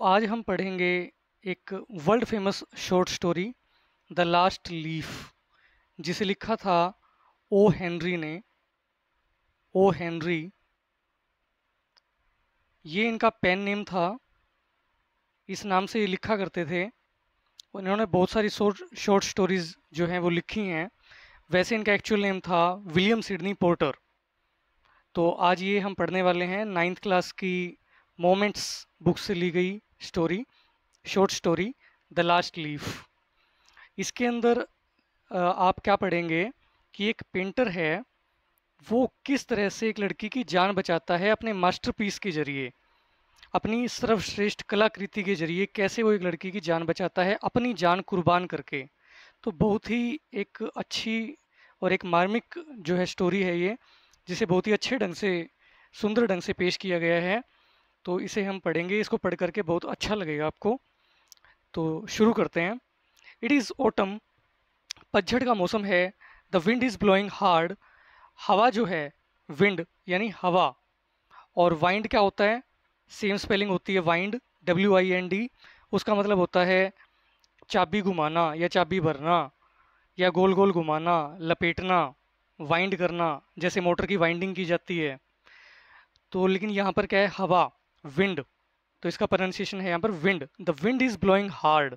तो आज हम पढ़ेंगे एक world famous short story the last leaf जिसे लिखा था ओ हेनरी ने ओ हेनरी ये इनका पेन नेम था इस नाम से ये लिखा करते थे इन्होंने बहुत सारी शॉर्ट स्टोरीज़ जो हैं वो लिखी हैं वैसे इनका एक्चुअल नेम था विलियम सिडनी पोर्टर तो आज ये हम पढ़ने वाले हैं नाइन्थ क्लास की मोमेंट्स बुक से ली गई story short story the last leaf इसके अंदर आप क्या पढ़ेंगे कि एक पेंटर है वो किस तरह से एक लड़की की जान बचाता है अपने मास्टरपीस के जरिए अपनी सर्वश्रेष्ठ कलाकृति के जरिए कैसे वो एक लड़की की जान बचाता है अपनी जान कुर्बान करके तो बहुत ही एक अच्छी और एक मार्मिक जो है स्टोरी है ये जिसे बहुत ही अच्छे ढंग से सुंदर ढंग से पेश किया गया है तो इसे हम पढ़ेंगे इसको पढ़ करके बहुत अच्छा लगेगा आपको तो शुरू करते हैं इट इज़ ऑटम पतझड़ का मौसम है the wind is blowing hard हवा जो है विंड यानी हवा और वाइंड क्या होता है सेम स्पेलिंग होती है wind W I N D उसका मतलब होता है चाबी घुमाना या चाबी भरना या गोल गोल घुमाना लपेटना वाइंड करना जैसे मोटर की वाइंडिंग की जाती है तो लेकिन यहाँ पर क्या है हवा विंड तो इसका प्रोनाउंसिएशन है यहाँ पर wind the wind is blowing hard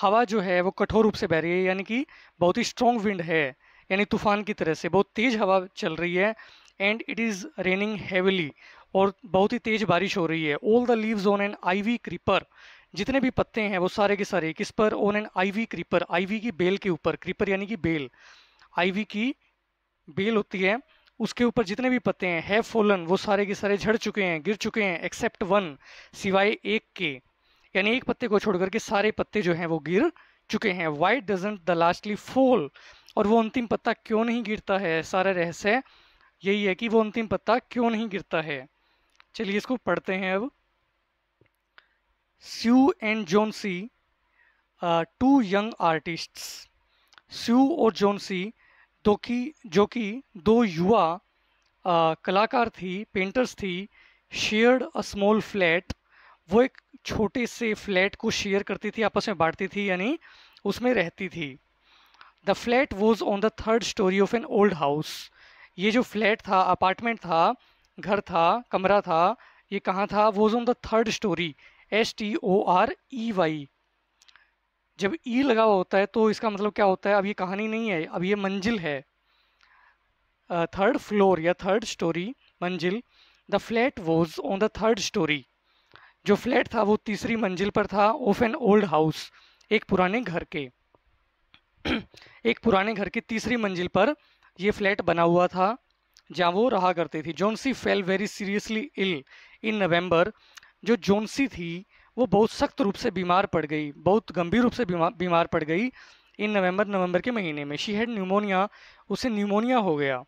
हवा जो है वो कठोर रूप से बह रही है यानी कि बहुत ही स्ट्रॉन्ग विंड है यानी तूफान की तरह से बहुत तेज़ हवा चल रही है and it is raining heavily और बहुत ही तेज़ बारिश हो रही है all the leaves on an ivy creeper जितने भी पत्ते हैं वो सारे के सारे किस पर on an ivy creeper ivy की बेल के ऊपर क्रीपर यानी कि बेल आईवी की बेल होती है उसके ऊपर जितने भी पत्ते हैं हैव फोलन वो सारे के सारे झड़ चुके हैं गिर चुके हैं एक्सेप्ट वन सिवाय एक के यानी एक पत्ते को छोड़कर के सारे पत्ते जो हैं वो गिर चुके हैं वाई डजेंट द लास्टली फोल और वो अंतिम पत्ता क्यों नहीं गिरता है सारा रहस्य यही है कि वो अंतिम पत्ता क्यों नहीं गिरता है चलिए इसको पढ़ते हैं अब Sue and Johnsy two young artists Sue और जोनसी तो कि जो कि दो युवा आ, कलाकार थी पेंटर्स थी शेयर्ड अ स्मॉल फ्लैट वो एक छोटे से फ्लैट को शेयर करती थी आपस में बांटती थी यानी उसमें रहती थी the flat was on the third storey of an old house ये जो फ्लैट था अपार्टमेंट था घर था कमरा था ये कहाँ था was on the third storey S T O R E Y जब ई लगा हुआ होता है तो इसका मतलब क्या होता है अब ये कहानी नहीं है अब ये मंजिल है थर्ड फ्लोर या थर्ड स्टोरी मंजिल the flat was on the third storey जो फ्लैट था वो तीसरी मंजिल पर था ऑफ एन ओल्ड हाउस एक पुराने घर के एक पुराने घर की तीसरी मंजिल पर ये फ्लैट बना हुआ था जहाँ वो रहा करती थी Johnsy fell very seriously ill in November जो जोनसी थी वो बहुत सख्त रूप से बीमार पड़ गई बहुत गंभीर रूप से बीमार बीमार पड़ गई इन नवंबर नवंबर के महीने में शी हैड न्यूमोनिया उसे न्यूमोनिया हो गया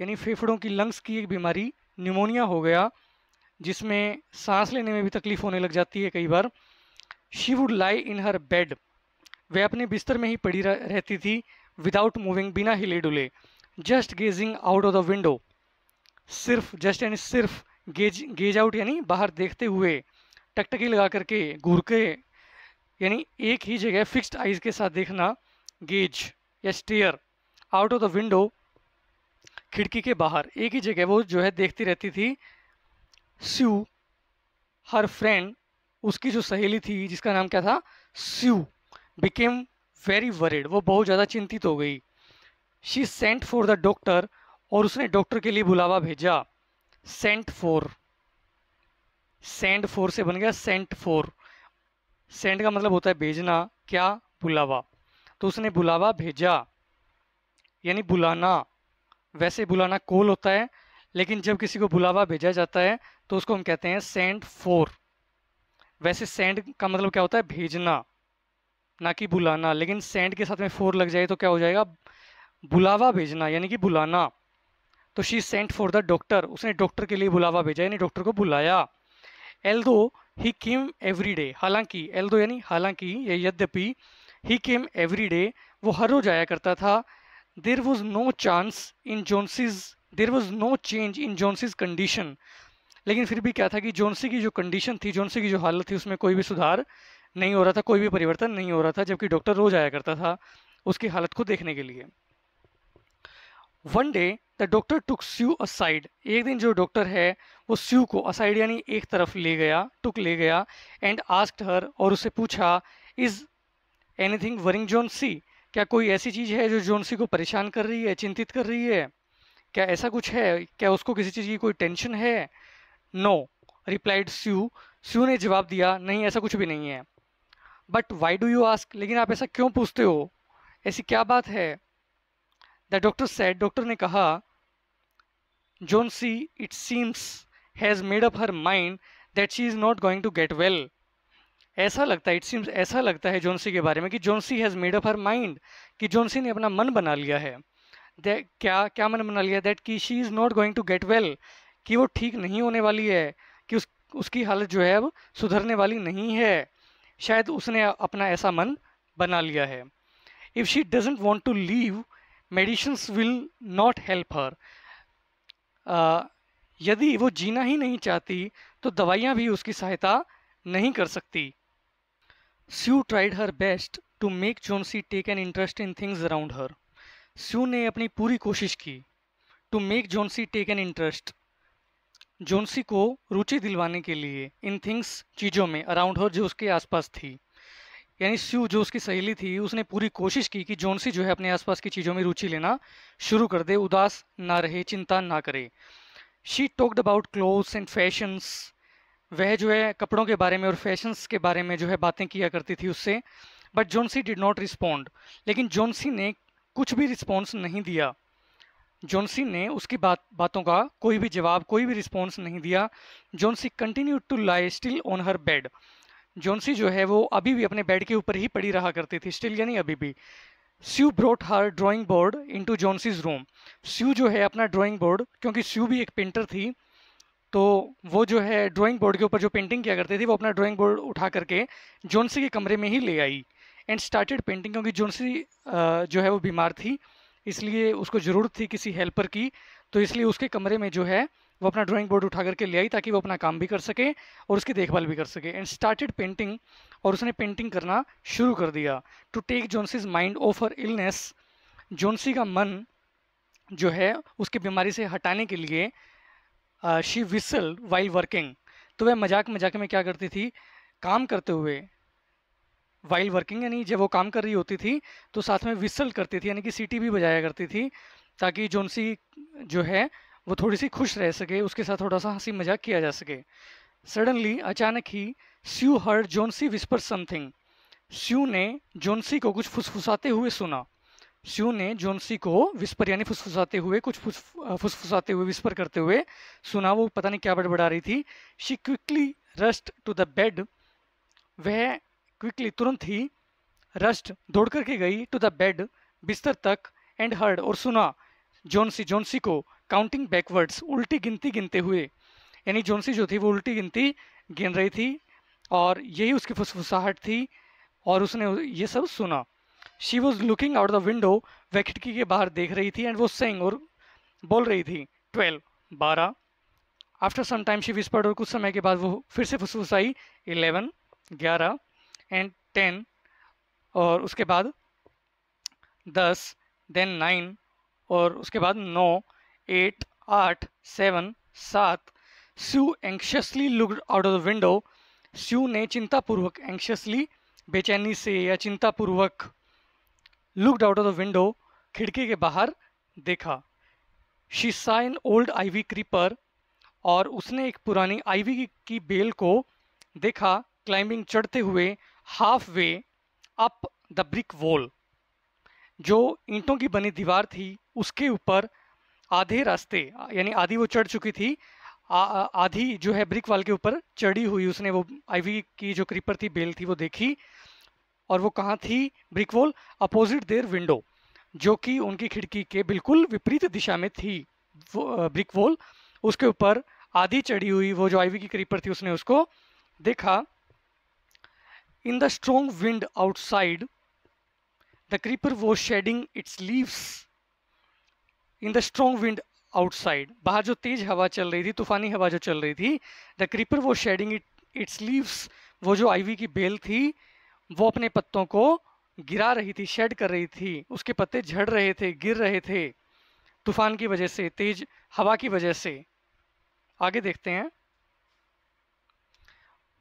यानी फेफड़ों की लंग्स की एक बीमारी न्यूमोनिया हो गया जिसमें सांस लेने में भी तकलीफ होने लग जाती है कई बार she would lie in her bed वह अपने बिस्तर में ही पड़ी रहती थी विदाउट मूविंग बिना हिले डुले just gazing out of the window सिर्फ जस्ट यानी सिर्फ गेज गेज आउट यानी बाहर देखते हुए टकटकी लगा करके घूर के यानी एक ही जगह फिक्स्ड आइज के साथ देखना गेज या stare out of the window खिड़की के बाहर एक ही जगह वो जो है देखती रहती थी स्यू हर फ्रेंड उसकी जो सहेली थी जिसका नाम क्या था स्यू बिकेम वेरी वरिड वो बहुत ज़्यादा चिंतित हो गई she sent for the doctor और उसने डॉक्टर के लिए बुलावा भेजा सेंट फॉर सेंड फोर से बन गया सेंट फोर सेंड का मतलब होता है भेजना क्या बुलावा तो उसने बुलावा भेजा यानी बुलाना वैसे बुलाना कोल होता है लेकिन जब किसी को बुलावा भेजा जाता है तो उसको हम कहते हैं सेंड फोर वैसे सेंड का मतलब क्या होता है भेजना ना कि बुलाना लेकिन सेंड के साथ में फोर लग जाए तो क्या हो जाएगा बुलावा भेजना यानी कि बुलाना तो she sent for the doctor उसने डॉक्टर के लिए बुलावा भेजा यानी डॉक्टर को बुलाया although he came every day हालांकि एल दो यानी हालांकि या यद्यपि ही केम एवरी डे वो हर रोज आया करता था there was no chance in Johnsy's there was no change in Johnsy's condition लेकिन फिर भी क्या था कि जोनसी की जो कंडीशन थी जोनसी की जो हालत थी उसमें कोई भी सुधार नहीं हो रहा था कोई भी परिवर्तन नहीं हो रहा था जबकि डॉक्टर रोज आया करता था उसकी हालत को देखने के लिए one day the doctor took Sue aside एक दिन जो डॉक्टर है वो स्यू को असाइड यानी एक तरफ ले गया टुक ले गया एंड आस्क्ड हर और उसे पूछा is anything worrying Johnsy क्या कोई ऐसी चीज़ है जो जॉन सी को परेशान कर रही है चिंतित कर रही है क्या ऐसा कुछ है क्या उसको किसी चीज़ की कोई टेंशन है नो रिप्लाइड स्यू स्यू ने जवाब दिया नहीं ऐसा कुछ भी नहीं है but why do you ask लेकिन आप ऐसा क्यों पूछते हो ऐसी क्या बात है द डॉक्टर सैड डॉक्टर ने कहा Jonesy, it seems, has made up her mind that she is not going to get well. ऐसा लगता है इट सीम्स ऐसा लगता है जोनसी के बारे में कि Johnsy has made up her mind कि जोनसी ने अपना मन बना लिया है क्या क्या मन बना लिया दैट कि she is not going to get well कि वो ठीक नहीं होने वाली है कि उस उसकी हालत जो है अब सुधरने वाली नहीं है शायद उसने अपना ऐसा मन बना लिया है if she doesn't want to live medicines will not help her यदि वो जीना ही नहीं चाहती तो दवाइयाँ भी उसकी सहायता नहीं कर सकती Sue tried her best to make Johnsy take an interest in things around her Sue ने अपनी पूरी कोशिश की to make Johnsy take an interest Johnsy को रुचि दिलवाने के लिए इन थिंग्स चीज़ों में अराउंड हर जो उसके आसपास थी यानी स्यू जो उसकी सहेली थी उसने पूरी कोशिश की कि जोनसी जो है अपने आसपास की चीज़ों में रुचि लेना शुरू कर दे उदास ना रहे चिंता ना करे she talked about clothes and fashions वह जो है कपड़ों के बारे में और फैशंस के बारे में जो है बातें किया करती थी उससे but Johnsy did not respond लेकिन जोनसी ने कुछ भी रिस्पॉन्स नहीं दिया जोनसी ने उसकी बात बातों का कोई भी जवाब कोई भी रिस्पॉन्स नहीं दिया Johnsy continue to lie still on her bed Johnsy जो है वो अभी भी अपने बेड के ऊपर ही पड़ी रहा करती थी स्टिल यानी अभी भी Sue brought her drawing board into Johnsy's room Sue जो है अपना ड्राइंग बोर्ड क्योंकि स्यू भी एक पेंटर थी तो वो जो है ड्राइंग बोर्ड के ऊपर जो पेंटिंग किया करती थी वो अपना ड्राइंग बोर्ड उठा करके जोनसी के कमरे में ही ले आई एंड स्टार्टेड पेंटिंग क्योंकि जोनसी जो है वो बीमार थी इसलिए उसको ज़रूरत थी किसी हेल्पर की तो इसलिए उसके कमरे में जो है वो अपना ड्राइंग बोर्ड उठा करके ले आई ताकि वो अपना काम भी कर सके और उसकी देखभाल भी कर सके एंड स्टार्टेड पेंटिंग और उसने पेंटिंग करना शुरू कर दिया to take Johnsy's mind off her illness Johnsy का मन जो है उसकी बीमारी से हटाने के लिए शी विसल वाइल वर्किंग तो वह मजाक मजाक में क्या करती थी काम करते हुए वाइल वर्किंग यानी जब वो काम कर रही होती थी तो साथ में विसल करती थी यानी कि सीटी भी बजाया करती थी ताकि जोनसी जो है वो थोड़ी सी खुश रह सके उसके साथ थोड़ा सा हंसी मजाक किया जा सके सडनली अचानक ही Sue heard Johnsy whisper something Sue ने जोनसी को कुछ फुसफुसाते हुए सुना स्यू ने जोनसी को विस्पर यानी फुसफुसाते हुए कुछ फुसफुसाते हुए विस्पर करते हुए सुना वो पता नहीं क्या बड़बड़ा रही थी she quickly rushed to the bed वह क्विकली तुरंत ही रस्ट दौड़ करके गई टू द बेड बिस्तर तक एंड हर्ड और सुना जोनसी जोनसी को काउंटिंग बैकवर्ड्स उल्टी गिनती गिनते हुए यानी जोनसी जो थी वो उल्टी गिनती गिन रही थी और यही उसकी फुसफुसाहट थी और उसने ये सब सुना she was looking out the window वह खिड़की के बाहर देख रही थी एंड वो सेंग और बोल रही थी ट्वेल्व बारह after some time she whispered और कुछ समय के बाद वो फिर से फुसफुसाई इलेवन ग्यारह एंड टेन और उसके बाद दस देन नाइन और उसके बाद नौ एट आठ सेवन सात Sue anxiously looked out of the window Sue ने चिंतापूर्वक एंक्शसली बेचैनी से या चिंतापूर्वक looked out of the window खिड़की के बाहर देखा शी सा इन ओल्ड आईवी क्रीपर और उसने एक पुरानी आईवी की बेल को देखा क्लाइंबिंग चढ़ते हुए halfway up the brick wall जो ईंटों की बनी दीवार थी उसके ऊपर आधे रास्ते यानी आधी वो चढ़ चुकी थी आ, आधी जो है ब्रिक वाल के ऊपर चढ़ी हुई उसने वो आईवी की जो क्रीपर थी बेल थी वो देखी और वो कहाँ थी brick wall opposite their window जो कि उनकी खिड़की के बिल्कुल विपरीत दिशा में थी ब्रिक वॉल उसके ऊपर आधी चढ़ी हुई वो जो आईवी की क्रीपर थी उसने उसको देखा in the strong wind outside the creeper वो shedding its leaves in the strong wind outside बाहर जो तेज हवा चल रही थी तूफानी हवा जो चल रही थी द क्रीपर वो शेडिंग इट इट्स लीव्स वो जो आईवी की बेल थी वो अपने पत्तों को गिरा रही थी शेड कर रही थी उसके पत्ते झड़ रहे थे गिर रहे थे तूफान की वजह से तेज हवा की वजह से आगे देखते हैं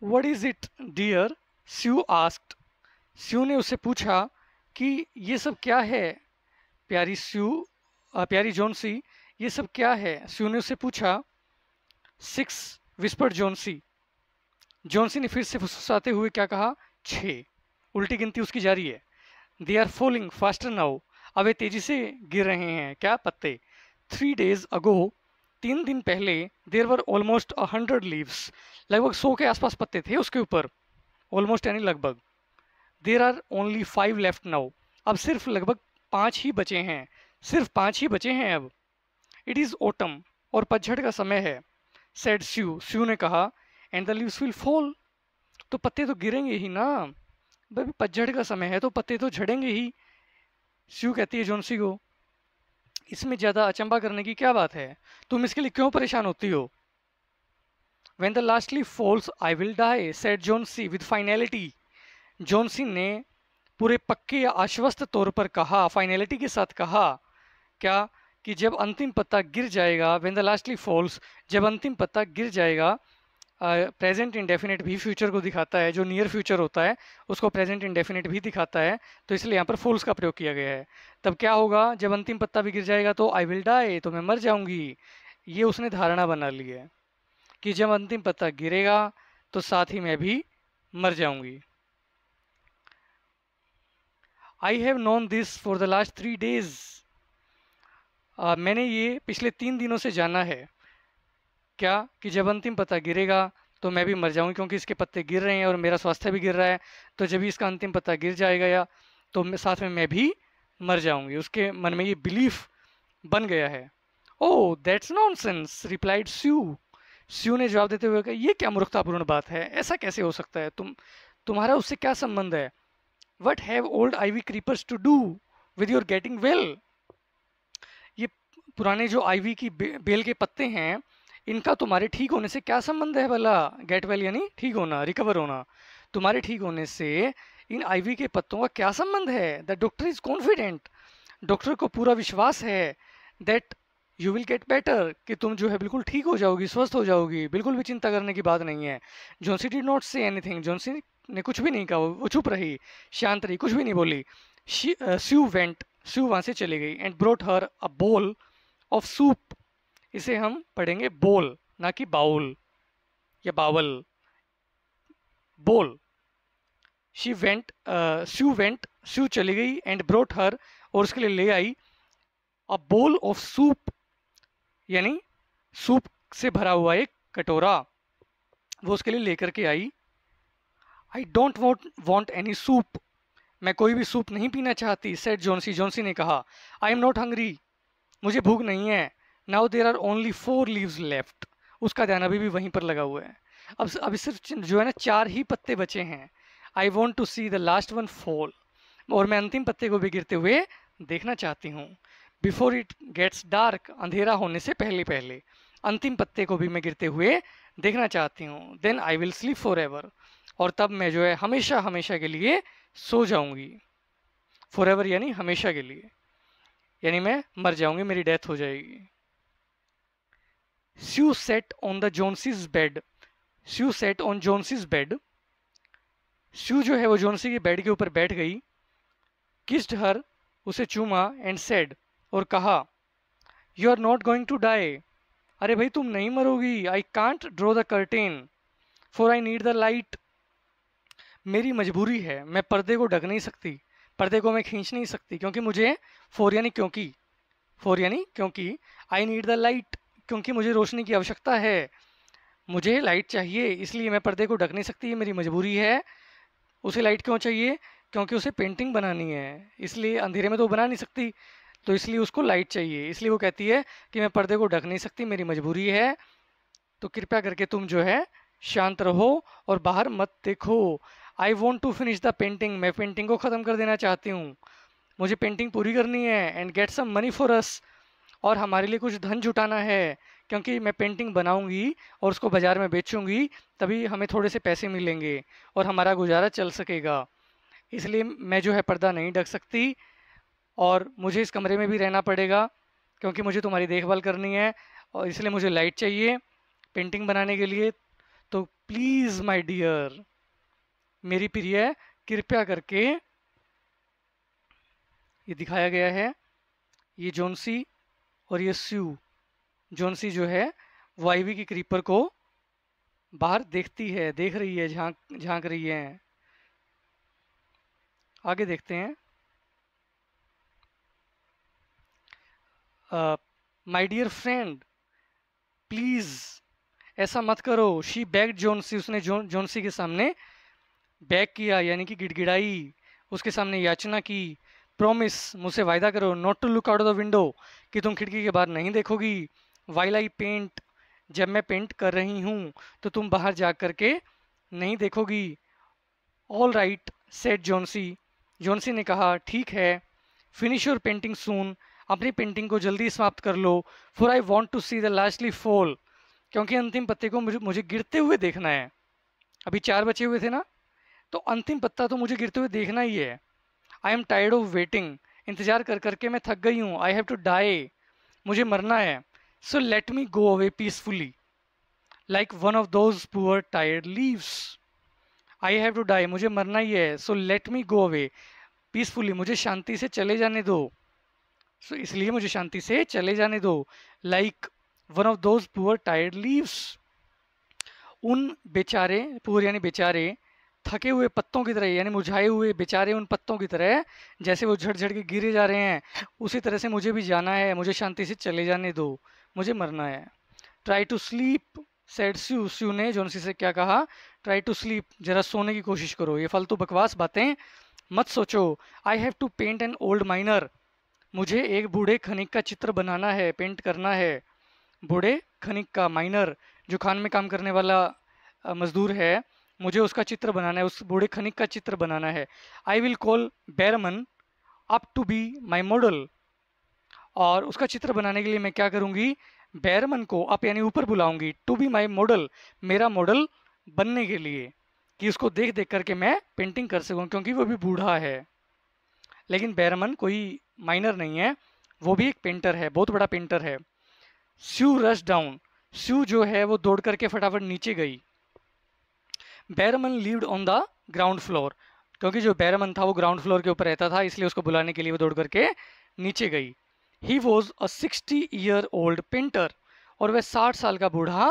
what is it dear Sue asked Sue ने उसे पूछा कि ये सब क्या है प्यारी स्यू प्यारी जोनसी ये सब क्या है सून्यू से पूछा सिक्स विस्पर जोनसी जोनसी ने फिर से फुसफुसाते हुए क्या कहा छः उल्टी गिनती उसकी जारी है they are falling faster now अब वे तेजी से गिर रहे हैं क्या पत्ते थ्री डेज अगो तीन दिन पहले there were almost a hundred leaves लगभग सौ के आसपास पत्ते थे उसके ऊपर ऑलमोस्ट यानी लगभग there are only five left now अब सिर्फ लगभग पाँच ही बचे हैं सिर्फ पांच ही बचे हैं अब इट इज़ ओटम और पतझड़ का समय है सेड स्यू स्यू ने कहा and the leaves will fall तो पत्ते तो गिरेंगे ही ना भाई पतझड़ का समय है तो पत्ते तो झड़ेंगे ही स्यू कहती है जोनसी को इसमें ज़्यादा अचंबा करने की क्या बात है तुम इसके लिए क्यों परेशान होती हो when the last leaf falls I will die said Johnsy with finality Johnsy ने पूरे पक्के या आश्वस्त तौर पर कहा फाइनैलिटी के साथ कहा क्या कि जब अंतिम पत्ता गिर जाएगा वेन द लास्टली फॉल्स जब अंतिम पत्ता गिर जाएगा प्रेजेंट डेफिनेट भी फ्यूचर को दिखाता है जो नियर फ्यूचर होता है उसको प्रेजेंट इंडेफिनेट भी दिखाता है तो इसलिए यहाँ पर फॉल्स का प्रयोग किया गया है तब क्या होगा जब अंतिम पत्ता भी गिर जाएगा तो आई विल डाई तो मैं मर जाऊंगी ये उसने धारणा बना ली है कि जब अंतिम पत्ता गिरेगा तो साथ ही मैं भी मर जाऊंगी I have known this for the last three days uh, मैंने ये पिछले तीन दिनों से जाना है क्या कि जब अंतिम पत्ता गिरेगा तो मैं भी मर जाऊंगी क्योंकि इसके पत्ते गिर रहे हैं और मेरा स्वास्थ्य भी गिर रहा है तो जब भी इसका अंतिम पत्ता गिर जाएगा या तो साथ में मैं भी मर जाऊंगी उसके मन में ये बिलीफ बन गया है oh that's nonsense replied Sue Sue ने जवाब देते हुए कहा यह क्या मूर्खतापूर्ण बात है ऐसा कैसे हो सकता है तुम तुम्हारा उससे क्या संबंध है what have old ivy creepers to do with your getting well पुराने जो आईवी की बे, बेल के पत्ते हैं इनका तुम्हारे ठीक होने से क्या संबंध है भला गेट वेल यानी ठीक होना रिकवर होना तुम्हारे ठीक होने से इन आईवी के पत्तों का क्या संबंध है the doctor is confident doctor को पूरा विश्वास है that you will get better कि तुम जो है बिल्कुल ठीक हो जाओगी स्वस्थ हो जाओगी बिल्कुल भी चिंता करने की बात नहीं है Johnsy did not say anything Johnsy ने कुछ भी नहीं कहा वो चुप रही शांत रही कुछ भी नहीं बोली शी स्यू वेंट स्यू वहाँ से चली गई and brought her a bowl of soup इसे हम पढ़ेंगे बोल ना कि बाउल या बावल बोल she went Sue went Sue चली गई एंड ब्रोट हर और उसके लिए ले आई अ बोल ऑफ सूप यानी सूप से भरा हुआ एक कटोरा वो उसके लिए लेकर के आई I don't want want any soup मैं कोई भी सूप नहीं पीना चाहती सेट जोनसी जोनसी ने कहा आई एम नॉट हंग्री मुझे भूख नहीं है now there are only four leaves left उसका ध्यान अभी भी वहीं पर लगा हुआ है अब अभी सिर्फ जो है ना चार ही पत्ते बचे हैं I want to see the last one fall और मैं अंतिम पत्ते को भी गिरते हुए देखना चाहती हूँ बिफोर इट गेट्स डार्क अंधेरा होने से पहले पहले अंतिम पत्ते को भी मैं गिरते हुए देखना चाहती हूँ then I will sleep for ever और तब मैं जो है हमेशा हमेशा के लिए सो जाऊँगी फॉर एवर यानी हमेशा के लिए यानी मैं मर जाऊंगी मेरी डेथ हो जाएगी Sue sat on the Johnsy's bed Sue sat on Johnsy's bed Sue जो है वो जोनसी के बेड के ऊपर बैठ गई किस्ड हर उसे चूमा एंड सेड और कहा you are not going to die अरे भाई तुम नहीं मरोगी I can't draw the curtain for I need the light मेरी मजबूरी है मैं पर्दे को ढक नहीं सकती पर्दे को मैं खींच नहीं सकती क्योंकि मुझे फोर यानी क्योंकि फोर यानी क्योंकि आई नीड द लाइट क्योंकि मुझे रोशनी की आवश्यकता है मुझे लाइट चाहिए इसलिए मैं पर्दे को ढक नहीं सकती ये मेरी मजबूरी है उसे लाइट क्यों चाहिए क्योंकि उसे पेंटिंग बनानी है इसलिए अंधेरे में तो बना नहीं सकती तो इसलिए उसको लाइट चाहिए इसलिए वो कहती है कि मैं पर्दे को ढक नहीं सकती मेरी मजबूरी है तो कृपया करके तुम जो है शांत रहो और बाहर मत देखो I want to finish the painting मैं पेंटिंग को ख़त्म कर देना चाहती हूँ मुझे पेंटिंग पूरी करनी है and get some money for us और हमारे लिए कुछ धन जुटाना है क्योंकि मैं पेंटिंग बनाऊंगी और उसको बाज़ार में बेचूंगी तभी हमें थोड़े से पैसे मिलेंगे और हमारा गुजारा चल सकेगा इसलिए मैं जो है पर्दा नहीं ढक सकती और मुझे इस कमरे में भी रहना पड़ेगा क्योंकि मुझे तुम्हारी देखभाल करनी है और इसलिए मुझे लाइट चाहिए पेंटिंग बनाने के लिए तो प्लीज़ माई डियर मेरी प्रिय कृपया करके ये दिखाया गया है ये जोनसी और ये स्यू जोनसी जो है आईवी की क्रीपर को बाहर देखती है देख रही है झांक झांक रही है आगे देखते हैं माय डियर फ्रेंड प्लीज़ ऐसा मत करो शी बैग जोनसी उसने जो, जोनसी के सामने बैक किया यानी कि गिड़गिड़ाई उसके सामने याचना की प्रोमिस मुझसे वायदा करो not to look out of the window कि तुम खिड़की के बाहर नहीं देखोगी वाइल आई पेंट जब मैं पेंट कर रही हूँ तो तुम बाहर जा कर के नहीं देखोगी all right said Johnsy Johnsy ने कहा ठीक है फिनिश योर पेंटिंग सून अपनी पेंटिंग को जल्दी समाप्त कर लो for I want to see the last leaf fall क्योंकि अंतिम पत्ते को मुझे मुझे गिरते हुए देखना है अभी चार बचे हुए थे ना तो अंतिम पत्ता तो मुझे गिरते हुए देखना ही है I am tired of waiting इंतजार कर करके मैं थक गई हूँ आई हैव टू डाई मुझे मरना है so let me go away peacefully like one of those poor tired leaves I have to die मुझे मरना ही है so let me go away peacefully मुझे शांति से चले जाने दो सो so, इसलिए मुझे शांति से चले जाने दो like one of those poor tired leaves उन बेचारे पुअर यानी बेचारे थके हुए पत्तों की तरह यानी मुझाए हुए बेचारे उन पत्तों की तरह जैसे वो झड़ के गिरे जा रहे हैं उसी तरह से मुझे भी जाना है मुझे शांति से चले जाने दो मुझे मरना है try to sleep said Sue Sue ने जो से क्या कहा ट्राई टू स्लीप जरा सोने की कोशिश करो ये फालतू बकवास बातें मत सोचो I have to paint an old miner मुझे एक बूढ़े खनिक का चित्र बनाना है पेंट करना है बूढ़े खनिक का माइनर जो खान में काम करने वाला मजदूर है मुझे उसका चित्र बनाना है उस बूढ़े खनिक का चित्र बनाना है I will call Behrman up to be my model और उसका चित्र बनाने के लिए मैं क्या करूँगी बैरमन को अप यानी ऊपर बुलाऊंगी टू बी माई मॉडल मेरा मॉडल बनने के लिए कि उसको देख देख करके मैं पेंटिंग कर सकूँ क्योंकि वो भी बूढ़ा है लेकिन बैरमन कोई माइनर नहीं है वो भी एक पेंटर है बहुत बड़ा पेंटर है स्यू रश डाउन स्यू जो है वो दौड़ करके फटाफट नीचे गई Behrman lived on the ground floor क्योंकि जो बैरमन था वो ग्राउंड फ्लोर के ऊपर रहता था इसलिए उसको बुलाने के लिए वो दौड़ करके नीचे गई he was a sixty year old painter और वह साठ साल का बूढ़ा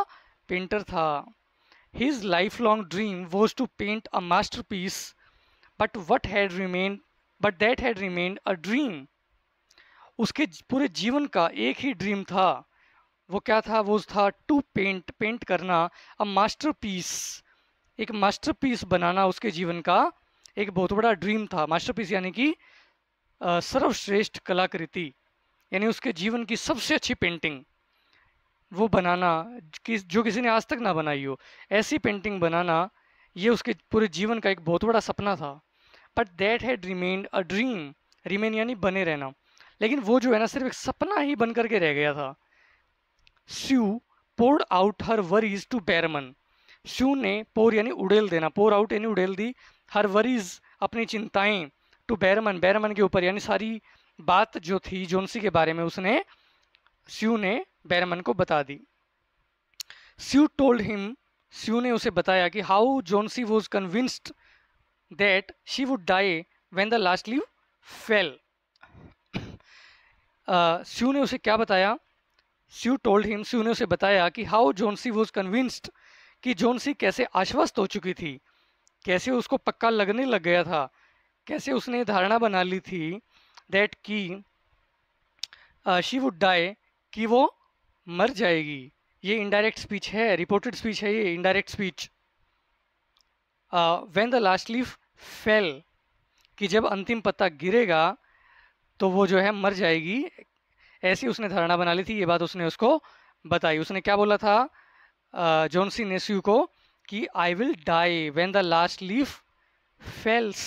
पेंटर था his life long dream was to paint a masterpiece but what had remain but that had remain a dream उसके पूरे जीवन का एक ही ड्रीम था वो क्या था वो था टू पेंट पेंट करना अ मास्टर पीस एक मास्टरपीस बनाना उसके जीवन का एक बहुत बड़ा ड्रीम था मास्टरपीस यानी कि सर्वश्रेष्ठ कलाकृति यानी उसके जीवन की सबसे अच्छी पेंटिंग वो बनाना कि जो किसी ने आज तक ना बनाई हो ऐसी पेंटिंग बनाना ये उसके पूरे जीवन का एक बहुत बड़ा सपना था but that had remained a dream remain यानी बने रहना लेकिन वो जो है ना सिर्फ एक सपना ही बन करके रह गया था Sue poured out her worries to Behrman Sue ने पोर यानी उड़ेल देना पोर आउट यानी उड़ेल दी हर वरीज अपनी चिंताएं टू बैरमन बैरमन के ऊपर यानी सारी बात जो थी जोनसी के बारे में उसने स्यू ने बैरमन को बता दी स्यू टोल्ड हिम स्यू ने उसे बताया कि how Johnsy was convinced that she would die when the last leaf fell Sue ने उसे क्या बताया स्यू टोल्ड हिम स्यू ने उसे बताया कि हाउ जोनसी वॉज कन्विंस्ड कि जोनसी कैसे आश्वस्त हो चुकी थी कैसे उसको पक्का लगने लग गया था कैसे उसने धारणा बना ली थी दैट की शी वुड डाई कि वो मर जाएगी ये इनडायरेक्ट स्पीच है रिपोर्टेड स्पीच है ये indirect speech when the last leaf fell कि जब अंतिम पत्ता गिरेगा तो वो जो है मर जाएगी ऐसी उसने धारणा बना ली थी ये बात उसने उसको बताई उसने क्या बोला था जॉनसी नेस्यू को कि I will die when the last leaf falls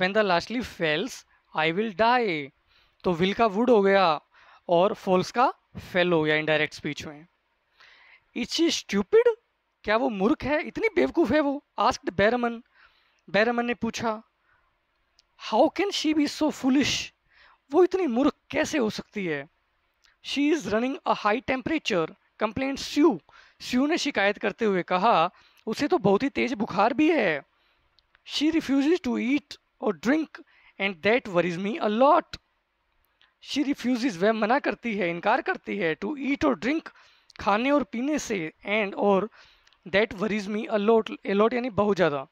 when the last leaf falls I will die तो विल का वुड हो गया और फॉल्स का फेल हो गया इनडायरेक्ट स्पीच में इट्स इज स्ट्यूपिड क्या वो मूर्ख है इतनी बेवकूफ़ है वो आस्क्ड बैरमन बैरमन ने पूछा how can she be so foolish वो इतनी मूर्ख कैसे हो सकती है she is running a high temperature complain Sue शिव ने शिकायत करते हुए कहा उसे तो बहुत ही तेज बुखार भी है शी रिफ्यूज टू ईट और drink and that worries me a lot she refuse वह मना करती है इनकार करती है टू ईट और ड्रिंक खाने और पीने से एंड और that worries me a lot a lot यानी बहुत ज़्यादा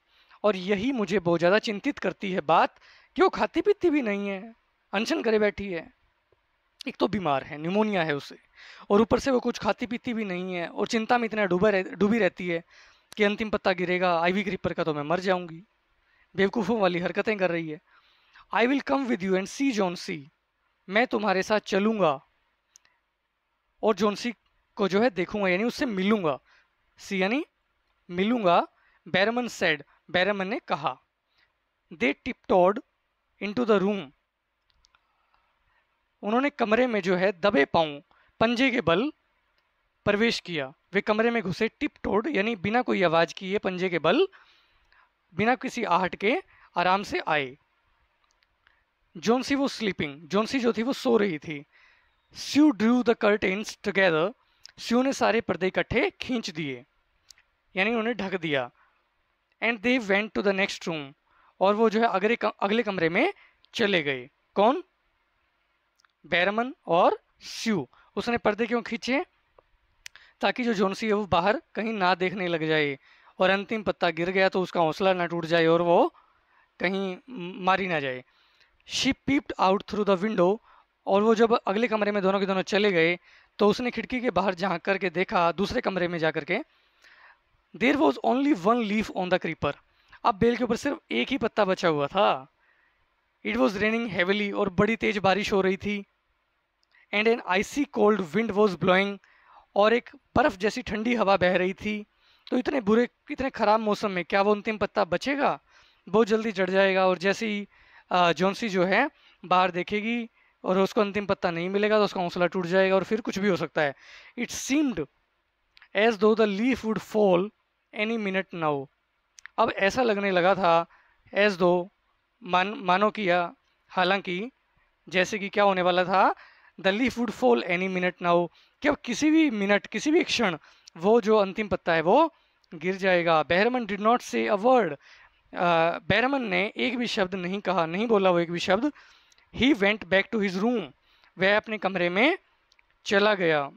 और यही मुझे बहुत ज़्यादा चिंतित करती है बात कि वो खाती पीती भी नहीं है अनशन करे बैठी है एक तो बीमार है निमोनिया है उसे और ऊपर से वो कुछ खाती पीती भी नहीं है और चिंता में इतना डूबा रह, डूबी रहती है कि अंतिम पत्ता गिरेगा आईवी क्रीपर का तो मैं मर जाऊंगी बेवकूफ़ों वाली हरकतें कर रही है I will come with you and see Johnsy मैं तुम्हारे साथ चलूंगा और जॉन सी को जो है देखूंगा यानी उससे मिलूंगा सी यानी मिलूंगा बैरमन सेड बैरमन ने कहा they tiptoed into the room उन्होंने कमरे में जो है दबे पाऊँ पंजे के बल प्रवेश किया वे कमरे में घुसे टिप टोड यानी बिना कोई आवाज़ किए पंजे के बल बिना किसी आहट के आराम से आए जोनसी वो स्लीपिंग जोनसी जो थी वो सो रही थी Sue drew the curtains together Sue ने सारे पर्दे इकट्ठे खींच दिए यानी उन्हें ढक दिया and they went to the next room और वो जो है अगले अगले कमरे में चले गए कौन बैरमन और शिव उसने पर्दे क्यों खींचे ताकि जो जोनसी है वो बाहर कहीं ना देखने लग जाए और अंतिम पत्ता गिर गया तो उसका हौसला ना टूट जाए और वो कहीं मारी ना जाए she peeped out through the window और वो जब अगले कमरे में दोनों के दोनों चले गए तो उसने खिड़की के बाहर झाँक करके देखा दूसरे कमरे में जा करके there was only one leaf on the creeper अब बेल के ऊपर सिर्फ एक ही पत्ता बचा हुआ था इट वॉज रेनिंग हैवली और बड़ी तेज बारिश हो रही थी and an icy cold wind was blowing और एक बर्फ़ जैसी ठंडी हवा बह रही थी तो इतने बुरे इतने ख़राब मौसम में क्या वो अंतिम पत्ता बचेगा बहुत जल्दी जड़ जाएगा और जैसे ही जोनसी जो है बाहर देखेगी और उसको अंतिम पत्ता नहीं मिलेगा तो उसका हौसला टूट जाएगा और फिर कुछ भी हो सकता है it seemed as though the leaf would fall any minute now अब ऐसा लगने लगा था एज दो मान मानो किया हालांकि जैसे कि क्या होने वाला था the leaf would fall any minute now कि अब किसी भी मिनट किसी भी क्षण वो जो अंतिम पत्ता है वो गिर जाएगा बहरमन डिड नॉट से अ वर्ड बहरमन ने एक भी शब्द नहीं कहा नहीं बोला वो एक भी शब्द he went back to his room वह अपने कमरे में चला गया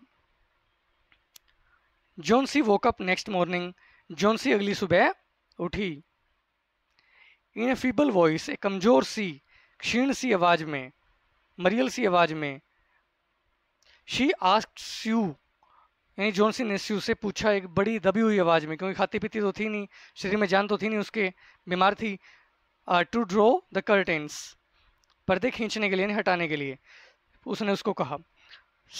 Johnsy she woke up next morning Johnsy सी अगली सुबह उठी इन ए फीबल वॉइस एक कमज़ोर सी क्षीण सी आवाज़ में मरियल सी आवाज़ में शी आस्क यू यानी जॉनसन ने स्यू से पूछा एक बड़ी दबी हुई आवाज़ में क्योंकि खाती पीती तो थी नहीं शरीर में जान तो थी नहीं उसके बीमार थी टू ड्रॉ द कर्टेंस पर्दे खींचने के लिए नहीं हटाने के लिए उसने उसको कहा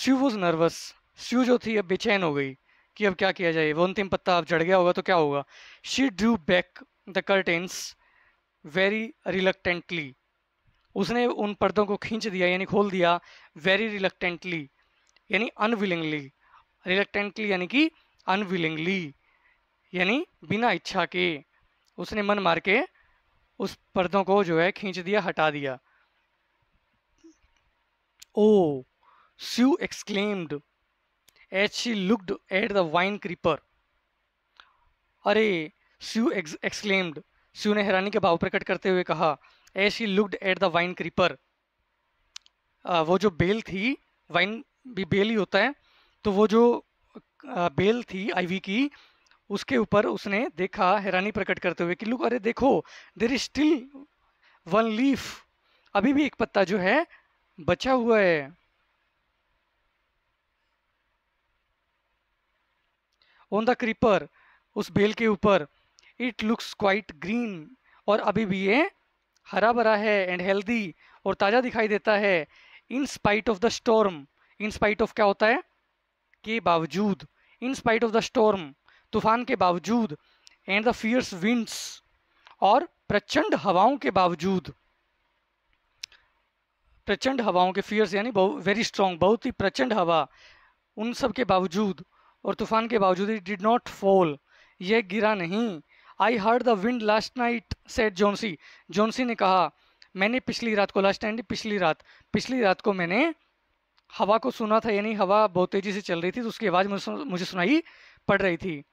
स्यू वॉज नर्वस स्यू जो थी अब बेचैन हो गई कि अब क्या किया जाए वो अंतिम पत्ता अब जड़ गया होगा तो क्या होगा she drew back the curtains very reluctantly उसने उन पर्दों को खींच दिया यानी खोल दिया वेरी रिलकटेंटली यानी अनविलिंगली रिलेक्टेंटली यानी कि अनविलिंगली यानी बिना इच्छा के उसने मन मार के उस पर्दों को जो है खींच दिया हटा दिया oh Sue exclaimed as she looked at the vine creeper अरे स्यू एक्सक्लेम्ड सू ने हैरानी के भाव प्रकट करते हुए कहा as she looked at the vine creeper वो जो बेल थी वाइन भी बेल ही होता है तो वो जो बेल थी आईवी की उसके ऊपर उसने देखा हैरानी प्रकट करते हुए कि लुक अरे देखो there is still one leaf अभी भी एक पत्ता जो है बचा हुआ है ऑन द क्रीपर उस बेल के ऊपर इट लुक्स क्वाइट ग्रीन और अभी भी ये हरा भरा है एंड हेल्दी और ताज़ा दिखाई देता है in spite of the storm in spite of क्या होता है के बावजूद in spite of the storm तूफान के बावजूद एंड द फियर्स विंड्स और प्रचंड हवाओं के बावजूद प्रचंड हवाओं के फियर्स यानी वेरी स्ट्रॉन्ग बहुत ही प्रचंड हवा उन सब के बावजूद और तूफान के बावजूद इट डिड नॉट फॉल यह गिरा नहीं I heard the wind last night said Johnsy Johnsy ने कहा मैंने पिछली रात को लास्ट नाइट पिछली रात पिछली रात को मैंने हवा को सुना था यानी हवा बहुत तेज़ी से चल रही थी तो उसकी आवाज़ मुझे सुनाई पड़ रही थी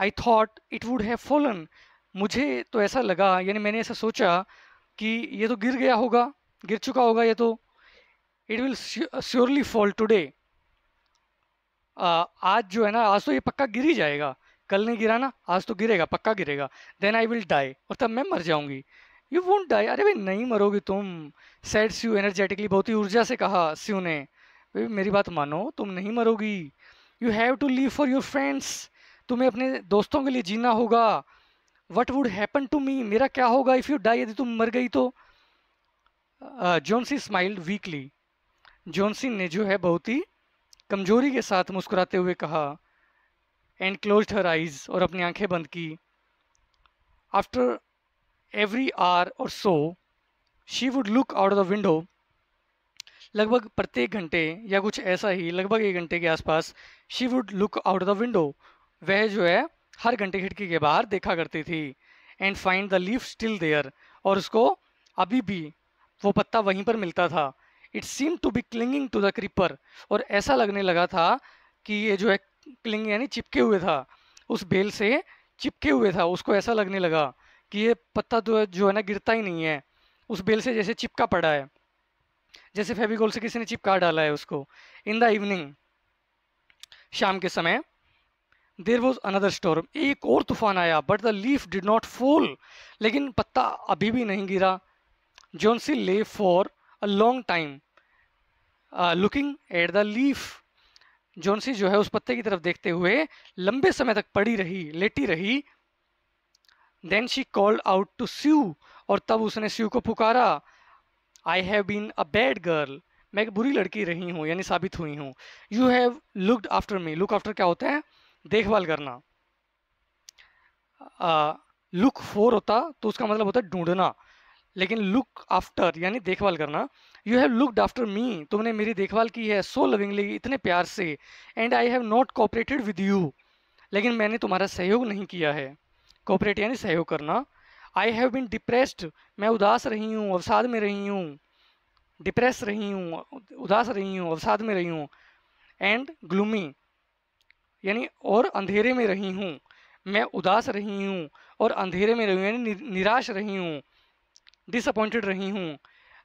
I thought it would have fallen मुझे तो ऐसा लगा यानी मैंने ऐसा सोचा कि ये तो गिर गया होगा गिर चुका होगा ये तो it will surely fall today आज जो है ना आज तो ये पक्का गिर ही जाएगा कल नहीं गिरा ना आज तो गिरेगा पक्का गिरेगा देन आई विल डाई और तब मैं मर जाऊंगी यू वोंट डाई अरे भाई नहीं मरोगी तुम सैड स्यू एनर्जेटिकली बहुत ही ऊर्जा से कहा स्यू ने भाई मेरी बात मानो तुम नहीं मरोगी you have to live for your friends तुम्हें अपने दोस्तों के लिए जीना होगा what would happen to me मेरा क्या होगा इफ़ यू डाई यदि तुम मर गई तो जोनसी स्माइल्ड वीकली जोनसी ने जो है बहुत ही कमजोरी के साथ मुस्कुराते हुए कहा एंड क्लोज हर आइज और अपनी आंखें बंद की after every hour or so she would look out of the window लगभग प्रत्येक घंटे या कुछ ऐसा ही लगभग एक घंटे के आसपास she would look out the window वह जो है हर घंटे खिड़की के बाहर देखा करती थी and find the leaf still there और उसको अभी भी वो पत्ता वहीं पर मिलता था it seem to be clinging to the creeper और ऐसा लगने लगा था कि ये जो है क्लिंग यानी चिपके हुए था उस बेल से चिपके हुए था उसको ऐसा लगने लगा कि ये पत्ता तो जो है ना गिरता ही नहीं है उस बेल से जैसे चिपका पड़ा है जैसे फेविकोल से किसी ने चिपका डाला है उसको इन द इवनिंग शाम के समय देर वॉज अनदर स्टोर एक और तूफान आया but the leaf did not fall लेकिन पत्ता अभी भी नहीं गिरा Johnsy lay for a long time looking at the leaf Johnsy जो है उस पत्ते की तरफ देखते हुए लंबे समय तक पड़ी रही लेटी रही then she called out to Sue और तब उसने स्यू को पुकारा I have been a bad girl मैं एक बुरी लड़की रही हूँ यानी साबित हुई हूँ you have looked after me look after क्या होता है देखभाल करना लुक uh, फोर होता तो उसका मतलब होता है ढूंढना लेकिन लुक आफ्टर यानी देखभाल करना you have looked after me तुमने मेरी देखभाल की है सो लविंगली इतने प्यार से and I have not cooperated with you लेकिन मैंने तुम्हारा सहयोग नहीं किया है कोपरेट यानी सहयोग करना आई हैव बिन डिप्रेस्ड मैं उदास रही हूँ अवसाद में रही हूँ डिप्रेस रही हूँ उदास रही हूँ अवसाद में रही हूँ एंड ग्लूमी यानी और अंधेरे में रही हूँ मैं उदास रही हूँ और अंधेरे में रही हूँ यानी निराश रही हूँ डिसअपॉइंटेड रही हूँ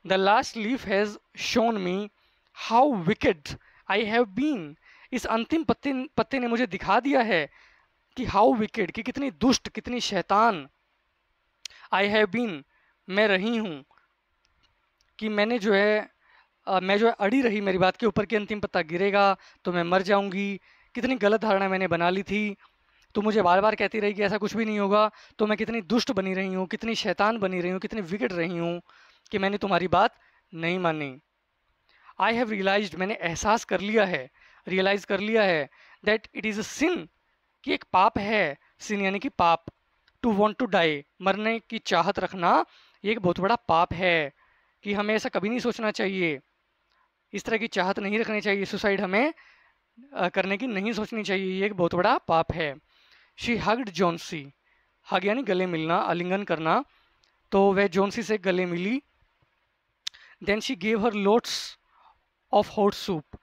the last leaf has shown me how wicked I have been इस अंतिम पत्ते पत्ते ने मुझे दिखा दिया है कि हाउ विकेड कि कितनी दुष्ट कितनी शैतान आई हैव बीन मैं रही हूँ कि मैंने जो है आ, मैं जो है अड़ी रही मेरी बात के ऊपर कि अंतिम पत्ता गिरेगा तो मैं मर जाऊँगी कितनी गलत धारणा मैंने बना ली थी तो मुझे बार बार कहती रही कि ऐसा कुछ भी नहीं होगा तो मैं कितनी दुष्ट बनी रही हूँ कितनी शैतान बनी रही हूँ कितनी विकेट रही हूँ कि मैंने तुम्हारी बात नहीं मानी आई हैव रियलाइज मैंने एहसास कर लिया है रियलाइज़ कर लिया है that it is a sin कि एक पाप है सिन यानी कि पाप टू वॉन्ट टू डाई मरने की चाहत रखना ये एक बहुत बड़ा पाप है कि हमें ऐसा कभी नहीं सोचना चाहिए इस तरह की चाहत नहीं रखनी चाहिए सुसाइड हमें करने की नहीं सोचनी चाहिए ये एक बहुत बड़ा पाप है शी हग्ड जोनसी हग यानी गले मिलना आलिंगन करना तो वह जोनसी से गले मिली then she gave her lots of hot soup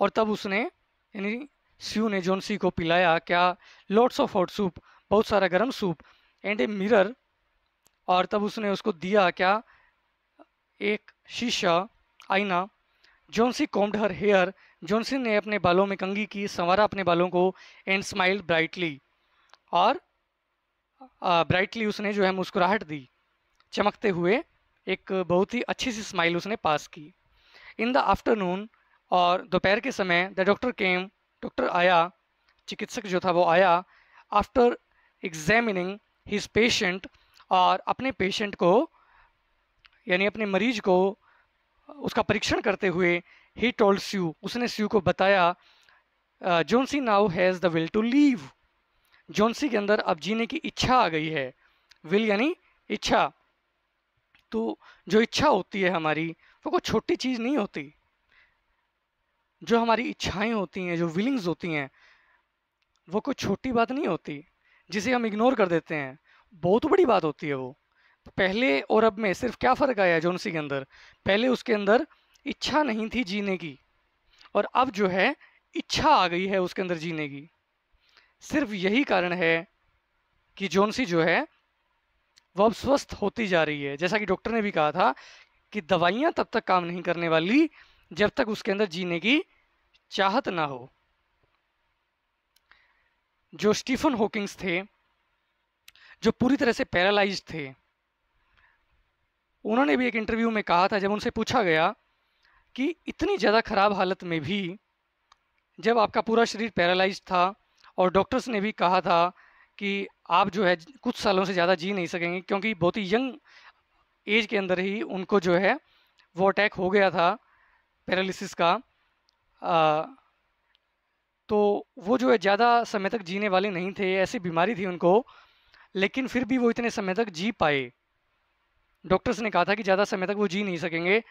और तब उसने यानी शिव ने जोनसी को पिलाया क्या लॉट्स ऑफ हॉट सूप बहुत सारा गर्म सूप एंड ए मिरर और तब उसने उसको दिया क्या एक शीशा आईना Johnsy combed her hair Johnsy ने अपने बालों में कंगी की संवारा अपने बालों को एंड स्माइल ब्राइटली और ब्राइटली उसने जो है मुस्कुराहट दी चमकते हुए एक बहुत ही अच्छी सी स्माइल उसने पास की इन द आफ्टरनून और दोपहर के समय द डॉक्टर केम डॉक्टर आया चिकित्सक जो था वो आया आफ्टर एग्जामिनिंग हिज पेशेंट और अपने पेशेंट को यानी अपने मरीज को उसका परीक्षण करते हुए ही टोल्ड स्यू उसने स्यू को बताया Johnsy now has the will to live Johnsy के अंदर अब जीने की इच्छा आ गई है विल यानी इच्छा तो जो इच्छा होती है हमारी वो कोई छोटी चीज़ नहीं होती जो हमारी इच्छाएं होती हैं जो विलिंग्स होती हैं वो कोई छोटी बात नहीं होती जिसे हम इग्नोर कर देते हैं बहुत बड़ी बात होती है वो पहले और अब में सिर्फ क्या फ़र्क आया जो उनसी के अंदर पहले उसके अंदर इच्छा नहीं थी जीने की और अब जो है इच्छा आ गई है उसके अंदर जीने की सिर्फ यही कारण है कि जोनसी जो है वो अब स्वस्थ होती जा रही है जैसा कि डॉक्टर ने भी कहा था कि दवाइयाँ तब तक काम नहीं करने वाली जब तक उसके अंदर जीने की चाहत ना हो जो स्टीफन हॉकिंग्स थे जो पूरी तरह से पैरालाइज थे उन्होंने भी एक इंटरव्यू में कहा था जब उनसे पूछा गया कि इतनी ज़्यादा ख़राब हालत में भी जब आपका पूरा शरीर पैरालाइज था और डॉक्टर्स ने भी कहा था कि आप जो है कुछ सालों से ज़्यादा जी नहीं सकेंगे क्योंकि बहुत ही यंग एज के अंदर ही उनको जो है वो अटैक हो गया था पैरालिसिस का आ, तो वो जो है ज़्यादा समय तक जीने वाले नहीं थे ऐसी बीमारी थी उनको लेकिन फिर भी वो इतने समय तक जी पाए डॉक्टर्स ने कहा था कि ज़्यादा समय तक वो जी नहीं सकेंगे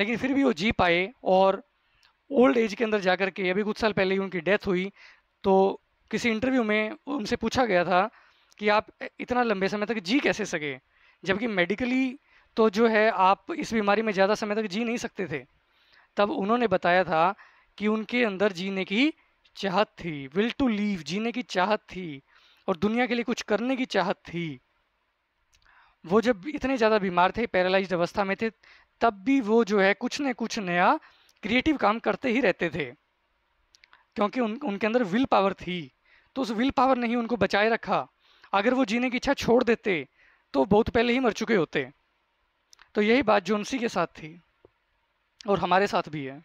लेकिन फिर भी वो जी पाए और ओल्ड एज के अंदर जा कर के अभी कुछ साल पहले ही उनकी डेथ हुई तो किसी इंटरव्यू में उनसे पूछा गया था कि आप इतना लंबे समय तक जी कैसे सके जबकि मेडिकली तो जो है आप इस बीमारी में ज़्यादा समय तक जी नहीं सकते थे तब उन्होंने बताया था कि उनके अंदर जीने की चाहत थी विल टू लीव जीने की चाहत थी और दुनिया के लिए कुछ करने की चाहत थी वो जब इतने ज़्यादा बीमार थे पैरालाइज अवस्था में थे तब भी वो जो है कुछ न कुछ नया क्रिएटिव काम करते ही रहते थे क्योंकि उन उनके अंदर विल पावर थी तो उस विल पावर ने ही उनको बचाए रखा अगर वो जीने की इच्छा छोड़ देते तो बहुत पहले ही मर चुके होते तो यही बात जोनसी के साथ थी और हमारे साथ भी है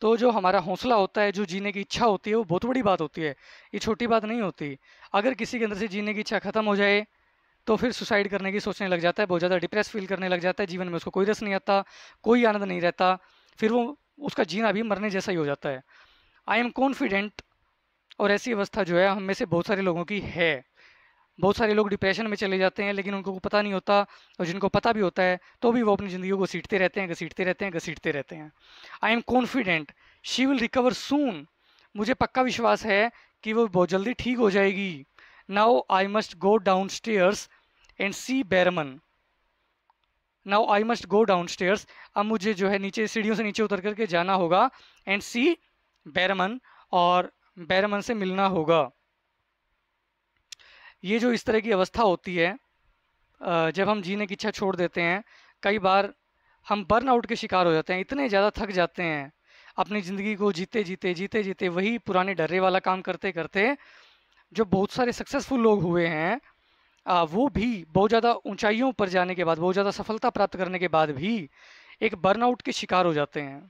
तो जो हमारा हौसला होता है जो जीने की इच्छा होती है वो बहुत बड़ी बात होती है ये छोटी बात नहीं होती अगर किसी के अंदर से जीने की इच्छा खत्म हो जाए तो फिर सुसाइड करने की सोचने लग जाता है बहुत ज़्यादा डिप्रेस फील करने लग जाता है जीवन में उसको कोई रस नहीं आता कोई आनंद नहीं रहता फिर वो उसका जीना भी मरने जैसा ही हो जाता है आई एम कॉन्फिडेंट और ऐसी अवस्था जो है हम में से बहुत सारे लोगों की है बहुत सारे लोग डिप्रेशन में चले जाते हैं लेकिन उनको पता नहीं होता और जिनको पता भी होता है तो भी वो अपनी ज़िंदगी को घसीटते रहते हैं घसीटते रहते हैं घसीटते रहते हैं I am confident she will recover soon मुझे पक्का विश्वास है कि वो बहुत जल्दी ठीक हो जाएगी now I must go down downstairs and see Behrman now I must go down stairs अब मुझे जो है नीचे सीढ़ियों से नीचे उतर करके जाना होगा एंड सी बैरमन और बैरमन से मिलना होगा ये जो इस तरह की अवस्था होती है जब हम जीने की इच्छा छोड़ देते हैं कई बार हम बर्नआउट के शिकार हो जाते हैं इतने ज़्यादा थक जाते हैं अपनी ज़िंदगी को जीते जीते जीते जीते वही पुराने डर्रे वाला काम करते करते जो बहुत सारे सक्सेसफुल लोग हुए हैं आ, वो भी बहुत ज़्यादा ऊंचाइयों पर जाने के बाद बहुत ज़्यादा सफलता प्राप्त करने के बाद भी एक बर्नआउट के शिकार हो जाते हैं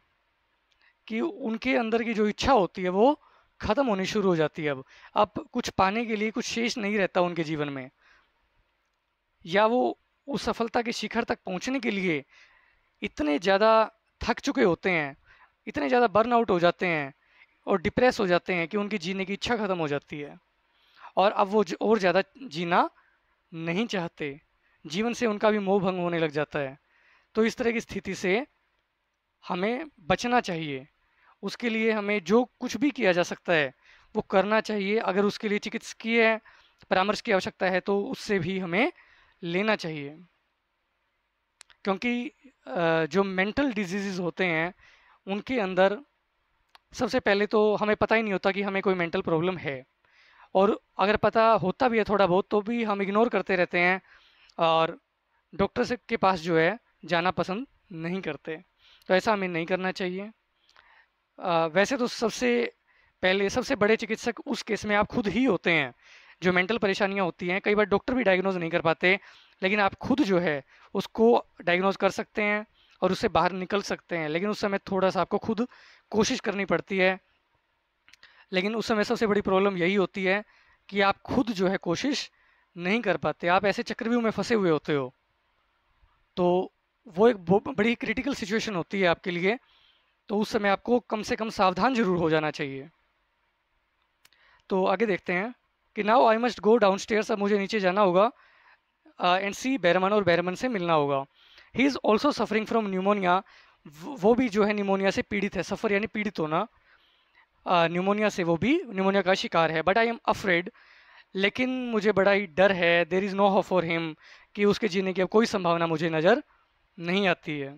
कि उनके अंदर की जो इच्छा होती है वो ख़त्म होनी शुरू हो जाती है अब अब कुछ पाने के लिए कुछ शेष नहीं रहता उनके जीवन में या वो उस सफलता के शिखर तक पहुंचने के लिए इतने ज़्यादा थक चुके होते हैं इतने ज़्यादा बर्न आउट हो जाते हैं और डिप्रेस हो जाते हैं कि उनकी जीने की इच्छा ख़त्म हो जाती है और अब वो और ज़्यादा जीना नहीं चाहते जीवन से उनका भी मोह भंग होने लग जाता है तो इस तरह की स्थिति से हमें बचना चाहिए उसके लिए हमें जो कुछ भी किया जा सकता है वो करना चाहिए अगर उसके लिए चिकित्सकीय परामर्श की आवश्यकता है तो उससे भी हमें लेना चाहिए क्योंकि जो मेंटल डिजीज़ होते हैं उनके अंदर सबसे पहले तो हमें पता ही नहीं होता कि हमें कोई मेंटल प्रॉब्लम है और अगर पता होता भी है थोड़ा बहुत तो भी हम इग्नोर करते रहते हैं और डॉक्टर से के पास जो है जाना पसंद नहीं करते तो ऐसा हमें नहीं करना चाहिए वैसे तो सबसे पहले सबसे बड़े चिकित्सक उस केस में आप खुद ही होते हैं जो मेंटल परेशानियां होती हैं कई बार डॉक्टर भी डायग्नोज नहीं कर पाते लेकिन आप खुद जो है उसको डायग्नोज कर सकते हैं और उससे बाहर निकल सकते हैं लेकिन उस समय थोड़ा सा आपको खुद कोशिश करनी पड़ती है लेकिन उस समय सबसे बड़ी प्रॉब्लम यही होती है कि आप खुद जो है कोशिश नहीं कर पाते आप ऐसे चक्रव्यूह में फंसे हुए होते हो तो वो एक बड़ी क्रिटिकल सिचुएशन होती है आपके लिए तो उस समय आपको कम से कम सावधान जरूर हो जाना चाहिए तो आगे देखते हैं कि now I must go down stairs अब मुझे नीचे जाना होगा एंड सी बैरमन और बैरमन से मिलना होगा he is also suffering from pneumonia वो भी जो है निमोनिया से पीड़ित है सफ़र यानी पीड़ित होना न्यूमोनिया uh, से वो भी न्यूमोनिया का शिकार है बट आई एम अफ्रेड लेकिन मुझे बड़ा ही डर है there is no hope for him कि उसके जीने की अब कोई संभावना मुझे नज़र नहीं आती है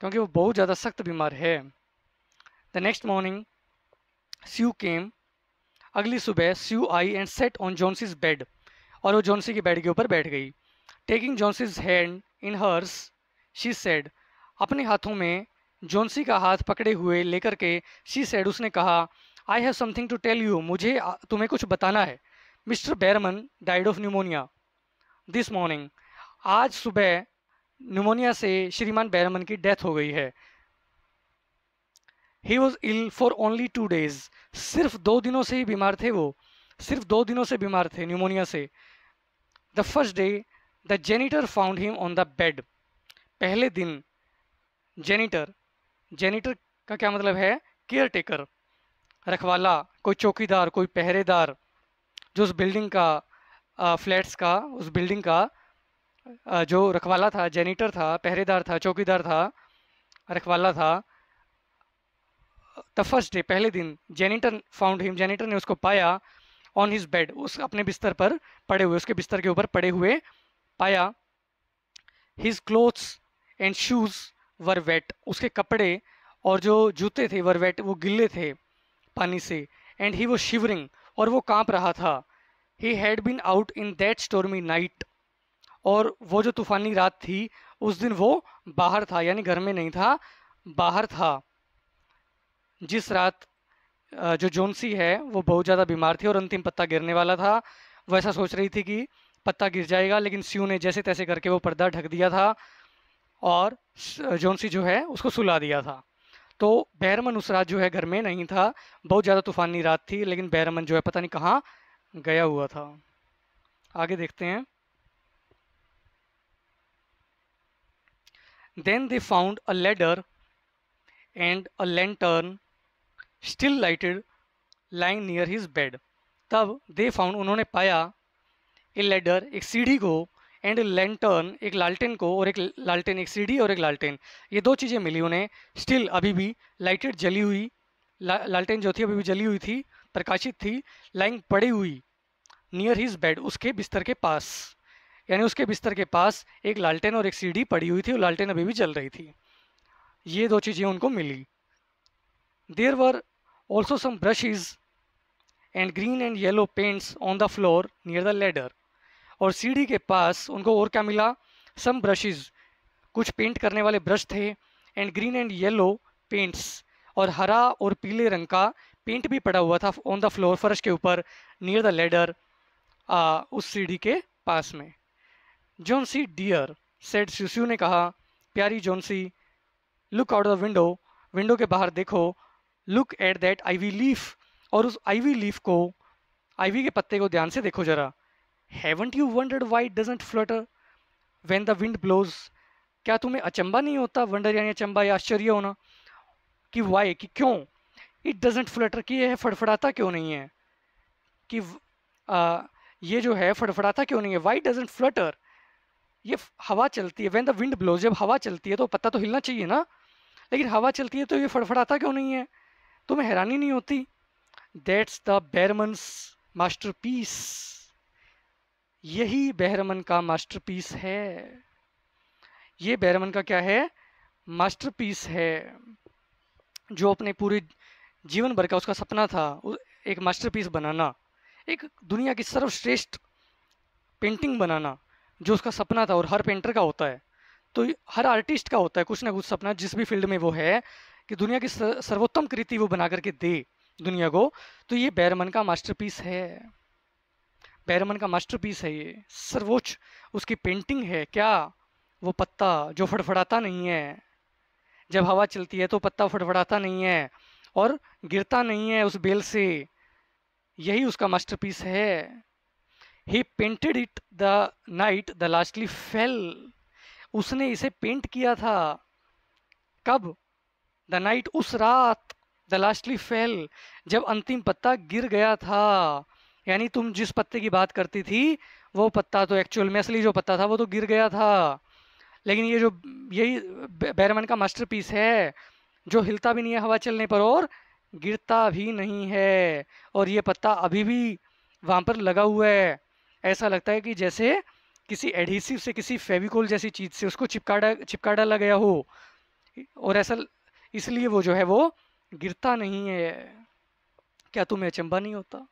क्योंकि वो बहुत ज़्यादा सख्त बीमार है the next morning Sue came अगली सुबह स्यू आई and sat on Johnsy's bed और वो जॉन्सी के बेड के ऊपर बैठ गई taking Johnsy's hand in hers she said अपने हाथों में जॉन्सी का हाथ पकड़े हुए लेकर के शी सेड उसने कहा I have something to tell you मुझे तुम्हें कुछ बताना है Mr Behrman died of pneumonia this morning आज सुबह निमोनिया से श्रीमान बैरमन की डेथ हो गई है he was ill for only two days सिर्फ दो दिनों से ही बीमार थे वो सिर्फ दो दिनों से बीमार थे न्यूमोनिया से the first day the janitor found him on the bed पहले दिन जेनिटर जेनिटर का क्या मतलब है केयर टेकर रखवाला कोई चौकीदार कोई पहरेदार जो उस बिल्डिंग का फ्लैट्स का उस बिल्डिंग का जो रखवाला था जेनिटर था पहरेदार था चौकीदार था रखवाला था द फर्स्ट डे पहले दिन जेनिटर फाउंड हिम जेनिटर ने उसको पाया ऑन हिज बेड उस अपने बिस्तर पर पड़े हुए उसके बिस्तर के ऊपर पड़े हुए पाया his clothes and shoes were wet उसके कपड़े और जो जूते थे वर वेट वो गिले थे पानी से एंड ही वो शिवरिंग और वो कांप रहा था he had been out in that stormy night और वो जो तूफ़ानी रात थी उस दिन वो बाहर था यानी घर में नहीं था बाहर था जिस रात जो जोनसी है वो बहुत ज़्यादा बीमार थी और अंतिम पत्ता गिरने वाला था वैसा सोच रही थी कि पत्ता गिर जाएगा लेकिन सीयू ने जैसे तैसे करके वो पर्दा ढक दिया था और जोनसी जो है उसको सुला दिया था तो बहरमन उस रात जो है घर में नहीं था बहुत ज़्यादा तूफानी रात थी लेकिन बहरमन जो है पता नहीं कहाँ गया हुआ था आगे देखते हैं Then they found a ladder and a lantern still lighted lying near his bed. तब दे फाउंड उन्होंने पाया ए लेडर एक सीढ़ी को एंड लेंटर्न एक लालटेन को और एक लालटेन एक सीढ़ी और एक लालटेन ये दो चीज़ें मिली उन्हें स्टिल अभी भी लाइटेड जली हुई ला, लालटेन जो थी अभी भी जली हुई थी प्रकाशित थी लाइंग पड़ी हुई नियर हिज बेड उसके बिस्तर के पास यानी उसके बिस्तर के पास एक लालटेन और एक सीढ़ी पड़ी हुई थी और लालटेन अभी भी जल रही थी ये दो चीज़ें उनको मिली there were also some brushes and green and yellow paints on the floor near the ladder और सीढ़ी के पास उनको और क्या मिला सम ब्रशेज कुछ पेंट करने वाले ब्रश थे and green and yellow paints और हरा और पीले रंग का पेंट भी पड़ा हुआ था ऑन द फ्लोर फर्श के ऊपर नियर द लेडर उस सीढ़ी के पास में जोनसी डियर सेड सुस्यू ने कहा प्यारी Johnsy look out the window window के बाहर देखो look at that ivy leaf और उस आईवी लीफ को आईवी के पत्ते को ध्यान से देखो जरा haven't you wondered why doesn't flutter when the wind blows क्या तुम्हें अचंबा नहीं होता वंडर यानी अचंबा या आश्चर्य होना कि वाई कि क्यों इट डजेंट फ्लटर कि यह फड़फड़ाता क्यों नहीं है कि आ, ये जो है फड़फड़ाता क्यों नहीं है वाई डजेंट फ्लटर ये हवा चलती है वैन द विंड ब्लोज जब हवा चलती है तो पत्ता तो हिलना चाहिए ना लेकिन हवा चलती है तो ये फड़फड़ाता क्यों नहीं है तुम्हें हैरानी नहीं होती that's the Behrman's masterpiece यही बहरमन का मास्टर पीस है ये बैरमन का क्या है मास्टर पीस है जो अपने पूरे जीवन भर का उसका सपना था एक मास्टर पीस बनाना एक दुनिया की सर्वश्रेष्ठ पेंटिंग बनाना जो उसका सपना था और हर पेंटर का होता है तो हर आर्टिस्ट का होता है कुछ ना कुछ सपना जिस भी फील्ड में वो है कि दुनिया की सर्वोत्तम कृति वो बना करके दे दुनिया को तो ये बैरमन का मास्टरपीस है बैरमन का मास्टरपीस है ये सर्वोच्च उसकी पेंटिंग है क्या वो पत्ता जो फड़फड़ाता नहीं है जब हवा चलती है तो पत्ता फड़फड़ाता नहीं है और गिरता नहीं है उस बेल से यही उसका मास्टरपीस है he painted it the night the last leaf fell उसने इसे पेंट किया था कब द नाइट उस रात द लास्टली फेल जब अंतिम पत्ता गिर गया था यानी तुम जिस पत्ते की बात करती थी वो पत्ता तो एक्चुअल में असली जो पत्ता था वो तो गिर गया था लेकिन ये जो यही बैरमन का मास्टरपीस है जो हिलता भी नहीं है हवा चलने पर और गिरता भी नहीं है और ये पत्ता अभी भी वहाँ पर लगा हुआ है ऐसा लगता है कि जैसे किसी एडहेसिव से किसी फेविकोल जैसी चीज़ से उसको चिपकाडा चिपका डाला गया हो और ऐसा इसलिए वो जो है वो गिरता नहीं है क्या तुम्हें अचंबा नहीं होता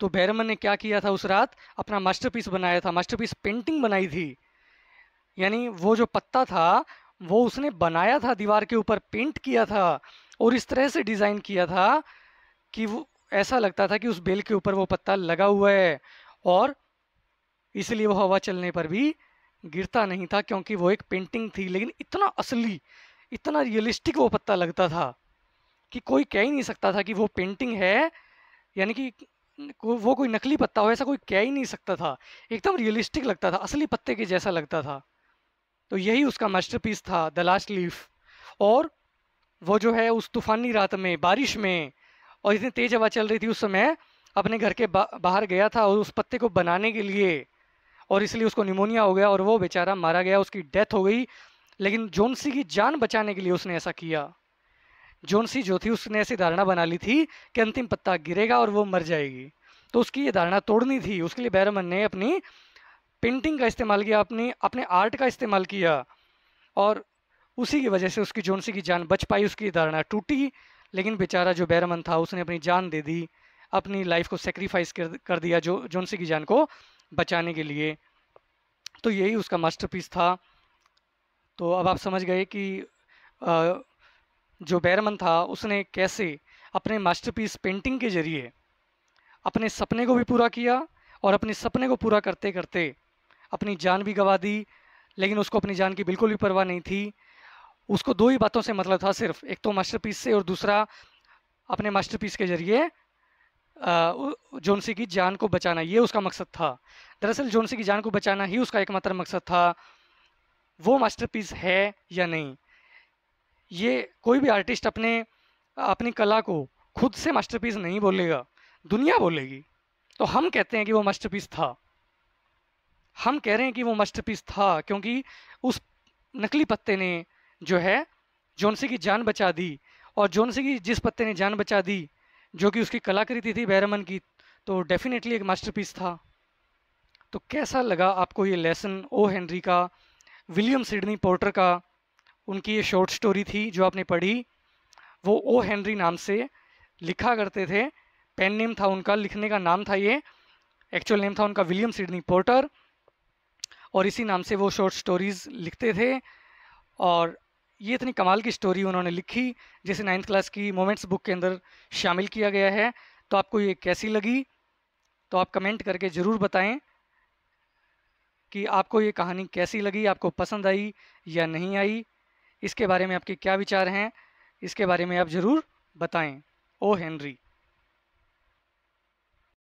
तो बैरमन ने क्या किया था उस रात अपना मास्टरपीस बनाया था मास्टरपीस पेंटिंग बनाई थी यानी वो जो पत्ता था वो उसने बनाया था दीवार के ऊपर पेंट किया था और इस तरह से डिज़ाइन किया था कि वो ऐसा लगता था कि उस बेल के ऊपर वो पत्ता लगा हुआ है और इसलिए वो हवा चलने पर भी गिरता नहीं था क्योंकि वो एक पेंटिंग थी लेकिन इतना असली इतना रियलिस्टिक वो पत्ता लगता था कि कोई कह ही नहीं सकता था कि वो पेंटिंग है यानी कि वो कोई नकली पत्ता हो ऐसा कोई कह ही नहीं सकता था एकदम रियलिस्टिक लगता था असली पत्ते के जैसा लगता था तो यही उसका मास्टरपीस था द लास्ट लीफ और वो जो है उस तूफानी रात में बारिश में और इतनी तेज़ हवा चल रही थी उस समय अपने घर के बा, बाहर गया था और उस पत्ते को बनाने के लिए और इसलिए उसको निमोनिया हो गया और वो बेचारा मारा गया उसकी डेथ हो गई लेकिन जोनसी की जान बचाने के लिए उसने ऐसा किया जोनसी जो थी उसने ऐसी धारणा बना ली थी कि अंतिम पत्ता गिरेगा और वो मर जाएगी तो उसकी ये धारणा तोड़नी थी उसके लिए बैरमन ने अपनी पेंटिंग का इस्तेमाल किया अपनी अपने आर्ट का इस्तेमाल किया और उसी की वजह से उसकी जोनसी की जान बच पाई उसकी धारणा टूटी लेकिन बेचारा जो बैरमन था उसने अपनी जान दे दी अपनी लाइफ को सेक्रीफाइस कर, कर दिया जो जोनसी की जान को बचाने के लिए तो यही उसका मास्टरपीस था तो अब आप समझ गए कि आ, जो बैरमन था उसने कैसे अपने मास्टरपीस पेंटिंग के जरिए अपने सपने को भी पूरा किया और अपने सपने को पूरा करते करते अपनी जान भी गंवा दी लेकिन उसको अपनी जान की बिल्कुल भी परवाह नहीं थी उसको दो ही बातों से मतलब था सिर्फ एक तो मास्टरपीस से और दूसरा अपने मास्टरपीस के जरिए जोनसी की जान को बचाना ये उसका मकसद था दरअसल जोनसी की जान को बचाना ही उसका एकमात्र मकसद था वो मास्टरपीस है या नहीं ये कोई भी आर्टिस्ट अपने अपनी कला को खुद से मास्टरपीस नहीं बोलेगा दुनिया बोलेगी तो हम कहते हैं कि वो मास्टरपीस था हम कह रहे हैं कि वो मास्टरपीस था क्योंकि उस नकली पत्ते ने जो है जोनसी की जान बचा दी और जोनसी की जिस पत्ते ने जान बचा दी जो कि उसकी कलाकृति थी बैरमन की तो डेफिनेटली एक मास्टरपीस था तो कैसा लगा आपको ये लेसन ओ हेनरी का विलियम सिडनी पोर्टर का उनकी ये शॉर्ट स्टोरी थी जो आपने पढ़ी वो ओ हेनरी नाम से लिखा करते थे पेन नेम था उनका लिखने का नाम था ये एक्चुअल नेम था उनका विलियम सिडनी पोर्टर और इसी नाम से वो शॉर्ट स्टोरीज़ लिखते थे और ये इतनी कमाल की स्टोरी उन्होंने लिखी जिसे नाइन्थ क्लास की मोमेंट्स बुक के अंदर शामिल किया गया है तो आपको ये कैसी लगी तो आप कमेंट करके ज़रूर बताएं कि आपको ये कहानी कैसी लगी आपको पसंद आई या नहीं आई इसके बारे में आपके क्या विचार हैं इसके बारे में आप ज़रूर बताएं ओ हेनरी